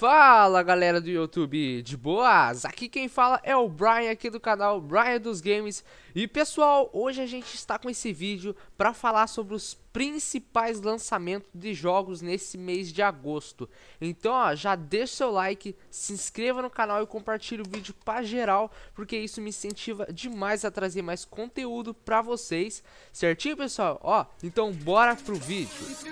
Fala galera do YouTube, de boas? Aqui quem fala é o Brian aqui do canal Brian dos Games E pessoal, hoje a gente está com esse vídeo para falar sobre os principais lançamentos de jogos nesse mês de agosto Então ó, já deixa seu like, se inscreva no canal e compartilhe o vídeo para geral Porque isso me incentiva demais a trazer mais conteúdo para vocês Certinho pessoal? Ó, então bora pro vídeo Música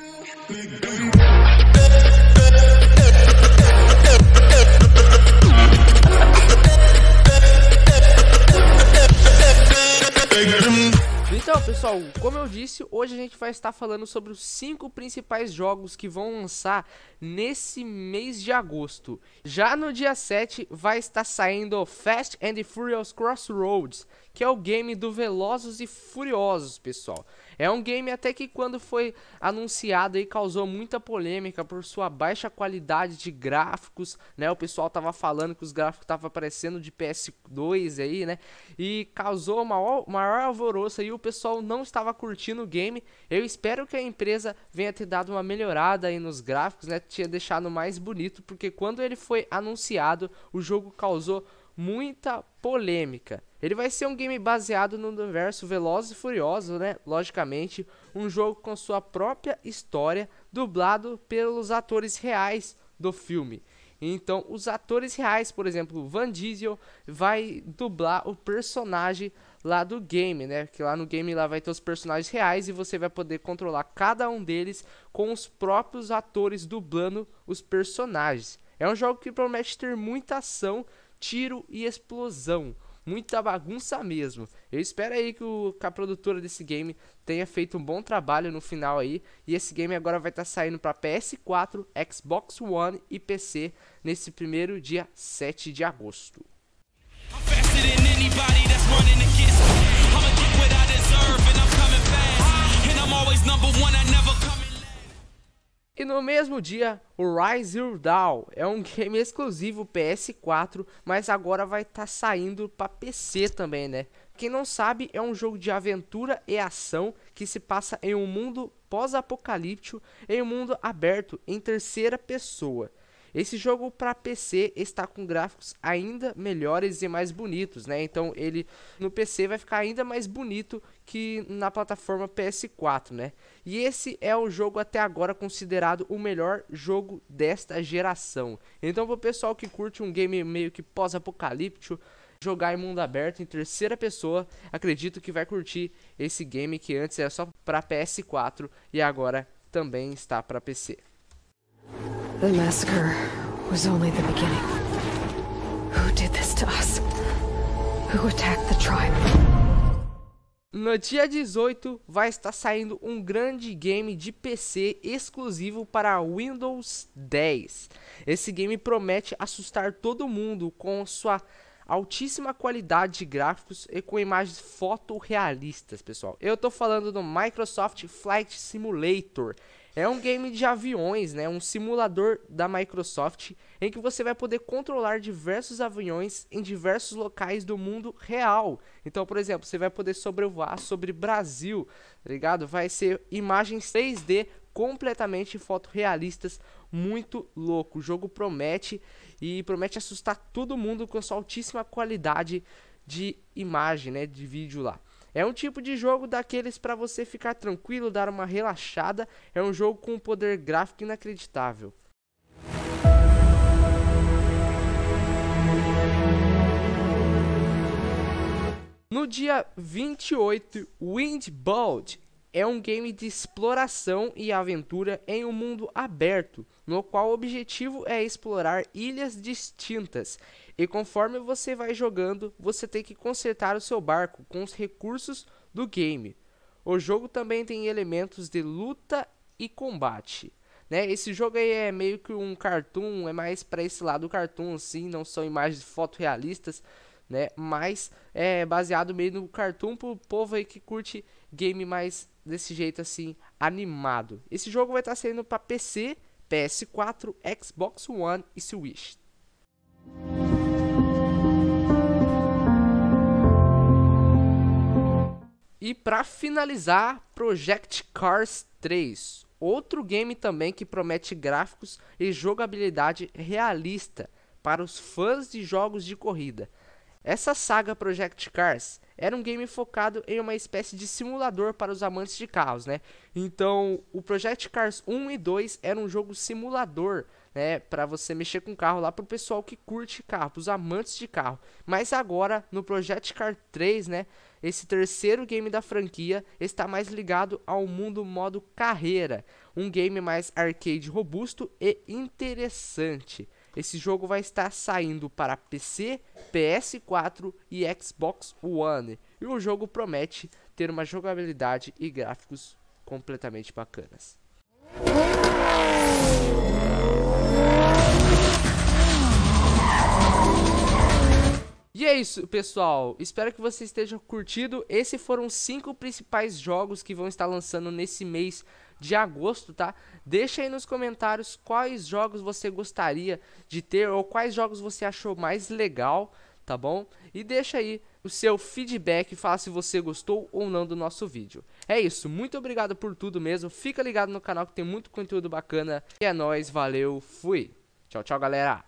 Pessoal, como eu disse, hoje a gente vai estar falando sobre os 5 principais jogos que vão lançar nesse mês de agosto. Já no dia 7 vai estar saindo Fast and Furious Crossroads, que é o game do Velozes e Furiosos, pessoal. É um game até que quando foi anunciado aí causou muita polêmica por sua baixa qualidade de gráficos, né? O pessoal tava falando que os gráficos tava aparecendo de PS2 aí, né? E causou maior, maior alvoroço aí, o pessoal não estava curtindo o game. Eu espero que a empresa venha ter dado uma melhorada aí nos gráficos, né? Tinha deixado mais bonito, porque quando ele foi anunciado, o jogo causou muita polêmica. Ele vai ser um game baseado no universo Veloz e Furioso, né? Logicamente, um jogo com sua própria história, dublado pelos atores reais do filme. Então, os atores reais, por exemplo, Van Diesel vai dublar o personagem lá do game, né? Que lá no game lá vai ter os personagens reais e você vai poder controlar cada um deles com os próprios atores dublando os personagens. É um jogo que promete ter muita ação, tiro e explosão. Muita bagunça mesmo. Eu espero aí que, o, que a produtora desse game tenha feito um bom trabalho no final aí. E esse game agora vai estar tá saindo para PS4, Xbox One e PC nesse primeiro dia 7 de agosto. I'm no mesmo dia, o Rise Your Down é um game exclusivo PS4, mas agora vai estar tá saindo para PC também, né? Quem não sabe, é um jogo de aventura e ação que se passa em um mundo pós-apocalíptico, em um mundo aberto em terceira pessoa. Esse jogo para PC está com gráficos ainda melhores e mais bonitos, né? Então ele no PC vai ficar ainda mais bonito que na plataforma PS4, né? E esse é o jogo até agora considerado o melhor jogo desta geração. Então pro pessoal que curte um game meio que pós-apocalíptico, jogar em mundo aberto em terceira pessoa, acredito que vai curtir esse game que antes era só para PS4 e agora também está para PC. The massacre was only the beginning. Who did this to us? Who attacked the tribe? No dia 18 vai estar saindo um grande game de PC exclusivo para Windows 10. Esse game promete assustar todo mundo com sua altíssima qualidade de gráficos e com imagens fotorrealistas, pessoal. Eu estou falando do Microsoft Flight Simulator, é um game de aviões, né? Um simulador da Microsoft em que você vai poder controlar diversos aviões em diversos locais do mundo real. Então, por exemplo, você vai poder sobrevoar sobre Brasil, tá ligado? Vai ser imagens 3D completamente fotorrealistas, muito louco. O jogo promete e promete assustar todo mundo com sua altíssima qualidade de imagem, né, de vídeo lá. É um tipo de jogo daqueles para você ficar tranquilo, dar uma relaxada. É um jogo com um poder gráfico inacreditável. No dia 28, Windbold é um game de exploração e aventura em um mundo aberto no qual o objetivo é explorar ilhas distintas. E conforme você vai jogando, você tem que consertar o seu barco com os recursos do game. O jogo também tem elementos de luta e combate. Né? Esse jogo aí é meio que um cartoon, é mais para esse lado cartoon, assim, não são imagens fotorrealistas, né? Mas é baseado meio no cartoon pro povo aí que curte game mais desse jeito assim, animado. Esse jogo vai estar tá saindo para PC PS4, Xbox One e Switch. E para finalizar, Project Cars 3, outro game também que promete gráficos e jogabilidade realista para os fãs de jogos de corrida, essa saga Project Cars era um game focado em uma espécie de simulador para os amantes de carros, né? Então, o Project Cars 1 e 2 era um jogo simulador, né, para você mexer com carro lá para o pessoal que curte carro, os amantes de carro. Mas agora no Project Car 3, né, esse terceiro game da franquia está mais ligado ao mundo modo carreira, um game mais arcade robusto e interessante. Esse jogo vai estar saindo para PC, PS4 e Xbox One. E o jogo promete ter uma jogabilidade e gráficos completamente bacanas. é isso, pessoal. Espero que vocês estejam curtindo. Esses foram os cinco principais jogos que vão estar lançando nesse mês de agosto, tá? Deixa aí nos comentários quais jogos você gostaria de ter ou quais jogos você achou mais legal, tá bom? E deixa aí o seu feedback, fala se você gostou ou não do nosso vídeo. É isso, muito obrigado por tudo mesmo. Fica ligado no canal que tem muito conteúdo bacana. E é nóis, valeu, fui. Tchau, tchau, galera.